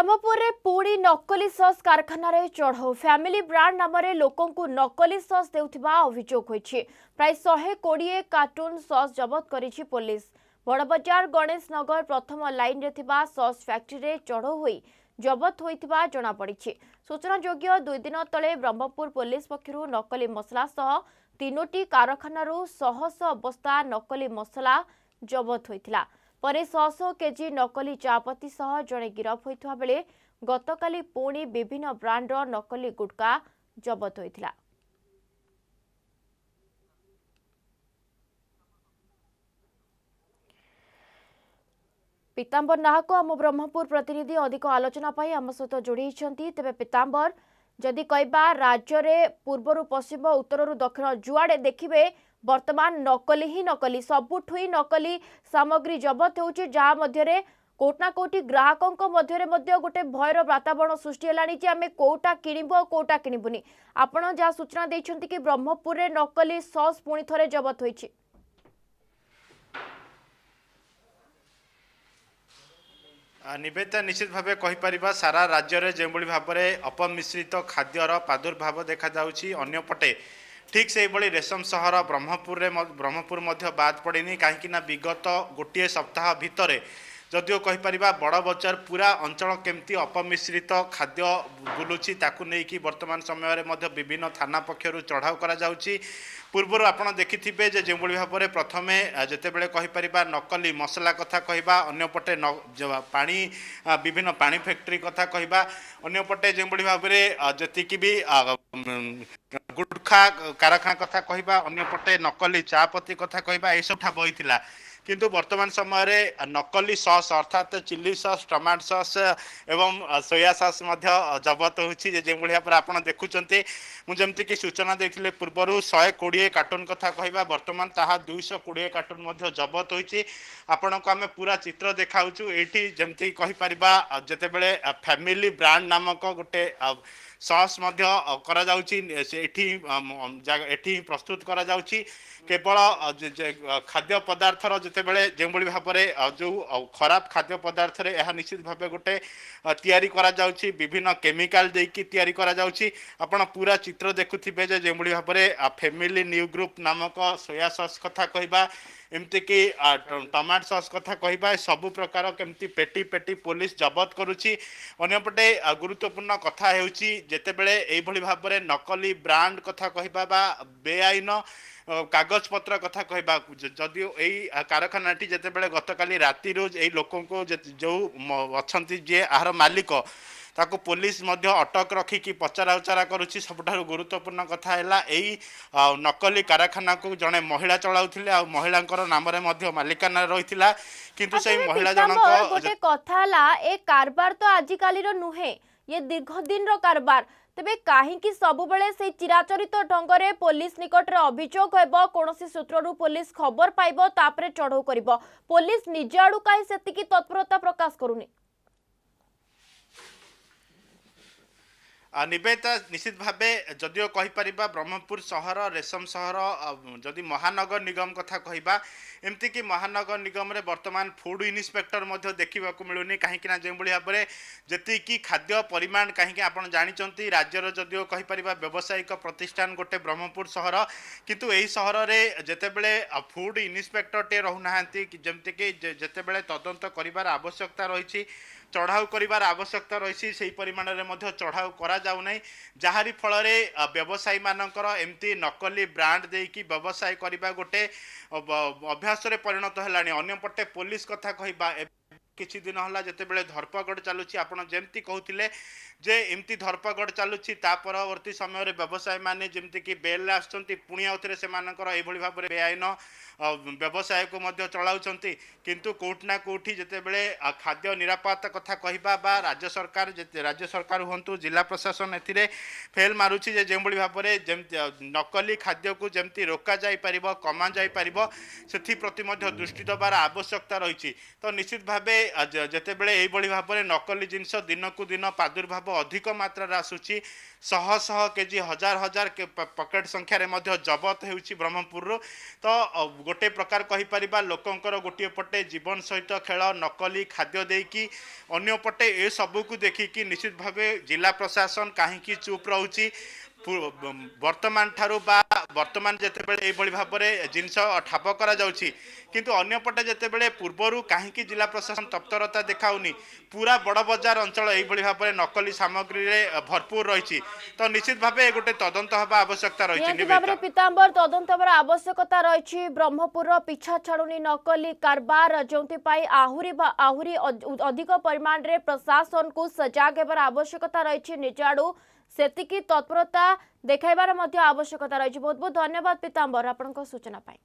ବ୍ରହ୍ମପୁରରେ ପୁଣି ନକଲି ସସ୍ କାରଖାନାରେ ଚଢ଼ଉ ଫ୍ୟାମିଲି ବ୍ରାଣ୍ଡ ନାମରେ ଲୋକଙ୍କୁ ନକଲି ସସ୍ ଦେଉଥିବା ଅଭିଯୋଗ ହୋଇଛି ପ୍ରାୟ ଶହେ କୋଡ଼ିଏ କାର୍ଟୁନ୍ ସସ୍ ଜବତ କରିଛି ପୋଲିସ ବଡ଼ବଜାର ଗଣେଶ ନଗର ପ୍ରଥମ ଲାଇନ୍ରେ ଥିବା ସସ୍ ଫ୍ୟାକ୍ଟ୍ରିରେ ଚଢ଼ଉ ହୋଇ ଜବତ ହୋଇଥିବା ଜଣାପଡ଼ିଛି ସୂଚନାଯୋଗ୍ୟ ଦୁଇ ଦିନ ତଳେ ବ୍ରହ୍ମପୁର ପୋଲିସ ପକ୍ଷରୁ ନକଲି ମସଲା ସହ ତିନୋଟି କାରଖାନାରୁ ଶହ ଶହ ବସ୍ତା ନକଲି ମସଲା ଜବତ ହୋଇଥିଲା ପରେ ଶହଶହ କେଜି ନକଲି ଚାପତି ସହ ଜଣେ ଗିରଫ ହୋଇଥିବା ବେଳେ ଗତକାଲି ପୁଣି ବିଭିନ୍ନ ବ୍ରାଣ୍ଡର ନକଲି ଗୁଟ୍କା ଜବତ ହୋଇଥିଲା ପୀତାମ୍ବର ନାହାକୁ ଆମ ବ୍ରହ୍ମପୁର ପ୍ରତିନିଧି ଅଧିକ ଆଲୋଚନା ପାଇଁ ଆମ ସହିତ ଯୋଡ଼ିଛନ୍ତି ତେବେ ପୀତାମ୍ବର ଯଦି କହିବା ରାଜ୍ୟରେ ପୂର୍ବରୁ ପଶ୍ଚିମ ଉତ୍ତରରୁ ଦକ୍ଷିଣ ଯୁଆଡ଼େ ଦେଖିବେ ବର୍ତ୍ତମାନ ନକଲି ହିଁ ନକଲି ସବୁଠୁ ହିଁ ନକଲି ସାମଗ୍ରୀ ଜବତ ହେଉଛି ଯାହା ମଧ୍ୟରେ କେଉଁଠି ନା କେଉଁଠି ଗ୍ରାହକଙ୍କ ମଧ୍ୟରେ ମଧ୍ୟ ଗୋଟେ ଭୟର ବାତାବରଣ ସୃଷ୍ଟି ହେଲାଣି ଯେ ଆମେ କେଉଁଟା କିଣିବୁ ଆଉ କେଉଁଟା କିଣିବୁନି ଆପଣ ଯାହା ସୂଚନା ଦେଇଛନ୍ତି କି ବ୍ରହ୍ମପୁରରେ ନକଲି ସସ୍ ପୁଣି ଥରେ ଜବତ ହୋଇଛି ନିବେଦିତା ନିଶ୍ଚିତ ଭାବେ କହିପାରିବା ସାରା ରାଜ୍ୟରେ ଯେଉଁଭଳି ଭାବରେ ଅପମିଶ୍ରିତ ଖାଦ୍ୟର ପ୍ରାଦୁର୍ଭାବ ଦେଖାଯାଉଛି ଅନ୍ୟପଟେ ଠିକ୍ ସେହିଭଳି ରେଶମ ସହର ବ୍ରହ୍ମପୁରରେ ବ୍ରହ୍ମପୁର ମଧ୍ୟ ବାଦ୍ ପଡ଼ିନି କାହିଁକିନା ବିଗତ ଗୋଟିଏ ସପ୍ତାହ ଭିତରେ ଯଦିଓ କହିପାରିବା ବଡ଼ ବଜାର ପୁରା ଅଞ୍ଚଳ କେମିତି ଅପମିଶ୍ରିତ ଖାଦ୍ୟ ବୁଲୁଛି ତାକୁ ନେଇକି ବର୍ତ୍ତମାନ ସମୟରେ ମଧ୍ୟ ବିଭିନ୍ନ ଥାନା ପକ୍ଷରୁ ଚଢ଼ାଉ କରାଯାଉଛି ପୂର୍ବରୁ ଆପଣ ଦେଖିଥିବେ ଯେ ଯେଉଁଭଳି ଭାବରେ ପ୍ରଥମେ ଯେତେବେଳେ କହିପାରିବା ନକଲି ମସଲା କଥା କହିବା ଅନ୍ୟପଟେ ପାଣି ବିଭିନ୍ନ ପାଣି ଫ୍ୟାକ୍ଟ୍ରି କଥା କହିବା ଅନ୍ୟପଟେ ଯେଉଁଭଳି ଭାବରେ ଯେତିକି ବି ଗୁଟଖା କାରଖାନା କଥା କହିବା ଅନ୍ୟପଟେ ନକଲି ଚା ପତି କଥା କହିବା ଏସବୁ ଠା ବହିଥିଲା କିନ୍ତୁ ବର୍ତ୍ତମାନ ସମୟରେ ନକଲି ସସ୍ ଅର୍ଥାତ୍ ଚିଲି ସସ୍ ଟମାଟୋ ସସ୍ ଏବଂ ସୋୟା ସସ୍ ମଧ୍ୟ ଜବତ ହେଉଛି ଯେ ଯେଉଁଭଳି ଭାବରେ ଆପଣ ଦେଖୁଛନ୍ତି ମୁଁ ଯେମିତିକି ସୂଚନା ଦେଇଥିଲି ପୂର୍ବରୁ ଶହେ କୋଡ଼ିଏ କାର୍ଟୁନ୍ କଥା କହିବା ବର୍ତ୍ତମାନ ତାହା ଦୁଇଶହ କୋଡ଼ିଏ କାର୍ଟୁନ୍ ମଧ୍ୟ ଜବତ ହୋଇଛି ଆପଣଙ୍କୁ ଆମେ ପୁରା ଚିତ୍ର ଦେଖାଉଛୁ ଏଇଠି ଯେମିତି କହିପାରିବା ଯେତେବେଳେ ଫ୍ୟାମିଲି ବ୍ରାଣ୍ଡ ନାମକ ଗୋଟେ ସସ୍ ମଧ୍ୟ କରାଯାଉଛି ଏଠି ଏଠି ପ୍ରସ୍ତୁତ କରାଯାଉଛି କେବଳ ଖାଦ୍ୟ ପଦାର୍ଥର ଯେତେବେଳେ ଯେଉଁଭଳି ଭାବରେ ଯେଉଁ ଖରାପ ଖାଦ୍ୟ ପଦାର୍ଥରେ ଏହା ନିଶ୍ଚିତ ଭାବେ ଗୋଟେ ତିଆରି କରାଯାଉଛି ବିଭିନ୍ନ କେମିକାଲ ଦେଇକି ତିଆରି କରାଯାଉଛି ଆପଣ ପୁରା ଚିତ୍ର ଦେଖୁଥିବେ ଯେ ଯେଉଁଭଳି ଭାବରେ ଫ୍ୟାମିଲି ନ୍ୟୁ ଗ୍ରୁପ ନାମକ ସୋୟା ସସ୍ କଥା କହିବା ଏମିତିକି ଟମାଟୋ ସସ୍ କଥା କହିବା ସବୁ ପ୍ରକାର କେମିତି ପେଟି ପେଟି ପୋଲିସ ଜବତ କରୁଛି ଅନ୍ୟପଟେ ଗୁରୁତ୍ୱପୂର୍ଣ୍ଣ କଥା ହେଉଛି ଯେତେବେଳେ ଏଇଭଳି ଭାବରେ ନକଲି ବ୍ରାଣ୍ଡ କଥା କହିବା ବା ବେଆଇନ କାଗଜପତ୍ର କଥା କହିବାକୁ ଯଦିଓ ଏଇ କାରଖାନାଟି ଯେତେବେଳେ ଗତକାଲି ରାତିରୁ ଏଇ ଲୋକଙ୍କୁ ଯେଉଁ ଅଛନ୍ତି ଯିଏ ଏହାର ମାଲିକ ତାକୁ ପୋଲିସ ମଧ୍ୟ ଅଟକ ରଖିକି ପଚରାଉଚରା କରୁଛି ସବୁଠାରୁ ଗୁରୁତ୍ୱପୂର୍ଣ୍ଣ କଥା ହେଲା ଏଇ ନକଲି କାରଖାନାକୁ ଜଣେ ମହିଳା ଚଳାଉଥିଲେ ଆଉ ମହିଳାଙ୍କର ନାମରେ ମଧ୍ୟ ମାଲିକାନା ରହିଥିଲା କିନ୍ତୁ ସେଇ ମହିଳା ଜଣକ ଗୋଟେ କଥା ହେଲା ଏ କାରବାର ତ ଆଜିକାଲିର ନୁହେଁ ଇଏ ଦୀର୍ଘ ଦିନର କାରବାର ତେବେ କାହିଁକି ସବୁବେଳେ ସେଇ ଚିରାଚରିତ ଢଙ୍ଗରେ ପୋଲିସ ନିକଟରେ ଅଭିଯୋଗ ହେବ କୌଣସି ସୂତ୍ରରୁ ପୋଲିସ ଖବର ପାଇବ ତାପରେ ଚଢ଼ଉ କରିବ ପୋଲିସ ନିଜ ଆଡ଼ୁ କାହିଁ ସେତିକି ତତ୍ପରତା ପ୍ରକାଶ କରୁନି ନିବେଦିତା ନିଶ୍ଚିତ ଭାବେ ଯଦିଓ କହିପାରିବା ବ୍ରହ୍ମପୁର ସହର ରେଶମ ସହର ଯଦି ମହାନଗର ନିଗମ କଥା କହିବା ଏମିତିକି ମହାନଗର ନିଗମରେ ବର୍ତ୍ତମାନ ଫୁଡ଼୍ ଇନ୍ସପେକ୍ଟର ମଧ୍ୟ ଦେଖିବାକୁ ମିଳୁନି କାହିଁକି ନା ଯେଉଁଭଳି ଭାବରେ ଯେତିକି ଖାଦ୍ୟ ପରିମାଣ କାହିଁକି ଆପଣ ଜାଣିଛନ୍ତି ରାଜ୍ୟର ଯଦିଓ କହିପାରିବା ବ୍ୟବସାୟିକ ପ୍ରତିଷ୍ଠାନ ଗୋଟେ ବ୍ରହ୍ମପୁର ସହର କିନ୍ତୁ ଏହି ସହରରେ ଯେତେବେଳେ ଫୁଡ଼୍ ଇନ୍ସପେକ୍ଟରଟିଏ ରହୁନାହାନ୍ତି ଯେମିତିକି ଯେତେବେଳେ ତଦନ୍ତ କରିବାର ଆବଶ୍ୟକତା ରହିଛି ଚଢ଼ାଉ କରିବାର ଆବଶ୍ୟକତା ରହିଛି ସେହି ପରିମାଣରେ ମଧ୍ୟ ଚଢ଼ାଉ କରାଯାଉନାହିଁ ଯାହାରି ଫଳରେ ବ୍ୟବସାୟୀମାନଙ୍କର ଏମିତି ନକଲି ବ୍ରାଣ୍ଡ ଦେଇକି ବ୍ୟବସାୟ କରିବା ଗୋଟେ ଅଭ୍ୟାସରେ ପରିଣତ ହେଲାଣି ଅନ୍ୟପଟେ ପୋଲିସ କଥା କହିବା କିଛି ଦିନ ହେଲା ଯେତେବେଳେ ଧର୍ପଗଡ଼ ଚାଲୁଛି ଆପଣ ଯେମିତି କହୁଥିଲେ ଯେ ଏମିତି ଧର୍ପଗଡ଼ ଚାଲୁଛି ତା ପରବର୍ତ୍ତୀ ସମୟରେ ବ୍ୟବସାୟୀମାନେ ଯେମିତିକି ବେଲ୍ରେ ଆସୁଛନ୍ତି ପୁଣି ଆଉଥରେ ସେମାନଙ୍କର ଏଇଭଳି ଭାବରେ ବେଆଇନ ବ୍ୟବସାୟକୁ ମଧ୍ୟ ଚଳାଉଛନ୍ତି କିନ୍ତୁ କେଉଁଠି ନା କେଉଁଠି ଯେତେବେଳେ ଖାଦ୍ୟ ନିରାପତ୍ତା କଥା କହିବା ବା ରାଜ୍ୟ ସରକାର ରାଜ୍ୟ ସରକାର ହୁଅନ୍ତୁ ଜିଲ୍ଲା ପ୍ରଶାସନ ଏଥିରେ ଫେଲ୍ ମାରୁଛି ଯେ ଯେଉଁଭଳି ଭାବରେ ଯେମିତି ନକଲି ଖାଦ୍ୟକୁ ଯେମିତି ରୋକାଯାଇପାରିବ କମାଯାଇପାରିବ ସେଥିପ୍ରତି ମଧ୍ୟ ଦୃଷ୍ଟି ଦେବାର ଆବଶ୍ୟକତା ରହିଛି ତ ନିଶ୍ଚିତ ଭାବେ ଯେତେବେଳେ ଏଇଭଳି ଭାବରେ ନକଲି ଜିନିଷ ଦିନକୁ ଦିନ ପ୍ରାଦୁର୍ଭାବ ଅଧିକ ମାତ୍ରାରେ ଆସୁଛି ଶହ ଶହ କେଜି ହଜାର ହଜାର ପକେଟ୍ ସଂଖ୍ୟାରେ ମଧ୍ୟ ଜବତ ହେଉଛି ବ୍ରହ୍ମପୁରରୁ ତ ଗୋଟେ ପ୍ରକାର କହିପାରିବା ଲୋକଙ୍କର ଗୋଟିଏ ପଟେ ଜୀବନ ସହିତ ଖେଳ ନକଲି ଖାଦ୍ୟ ଦେଇକି ଅନ୍ୟପଟେ ଏସବୁକୁ ଦେଖିକି ନିଶ୍ଚିତ ଭାବେ ଜିଲ୍ଲା ପ୍ରଶାସନ କାହିଁକି ଚୁପ୍ ରହୁଛି ବର୍ତ୍ତମାନଠାରୁ ବା ବର୍ତ୍ତମାନ ଯେତେବେଳେ ଏଇଭଳି ଭାବରେ ଜିନିଷ ଠାବ କରାଯାଉଛି କିନ୍ତୁ ଅନ୍ୟପଟେ ଯେତେବେଳେ ପୂର୍ବରୁ କାହିଁକି ଜିଲ୍ଲା ପ୍ରଶାସନ ତତ୍ପରତା ଦେଖାଉନି ପୁରା ବଡ଼ ବଜାର ଅଞ୍ଚଳ ଏଇଭଳି ଭାବରେ ନକଲି ସାମଗ୍ରୀରେ ଭରପୁର ରହିଛି ତ ନିଶ୍ଚିତ ଭାବେ ଗୋଟେ ତଦନ୍ତ ହେବା ଆବଶ୍ୟକତା ରହିଛି ଭାବରେ ପିତାମ୍ବର ତଦନ୍ତ ହେବାର ଆବଶ୍ୟକତା ରହିଛି ବ୍ରହ୍ମପୁରର ପିଛା ଛାଡ଼ୁନି ନକଲି କାରବାର ଯେଉଁଥିପାଇଁ ଆହୁରି ବା ଆହୁରି ଅଧିକ ପରିମାଣରେ ପ୍ରଶାସନକୁ ସଜାଗ ହେବାର ଆବଶ୍ୟକତା ରହିଛି ନିଜ ଆଡ଼ୁ ସେତିକି ତତ୍ପରତା ଦେଖାଇବାର ମଧ୍ୟ ଆବଶ୍ୟକତା ରହିଛି ବହୁତ ବହୁତ ଧନ୍ୟବାଦ ପୀତାମ୍ବର ଆପଣଙ୍କ ସୂଚନା ପାଇଁ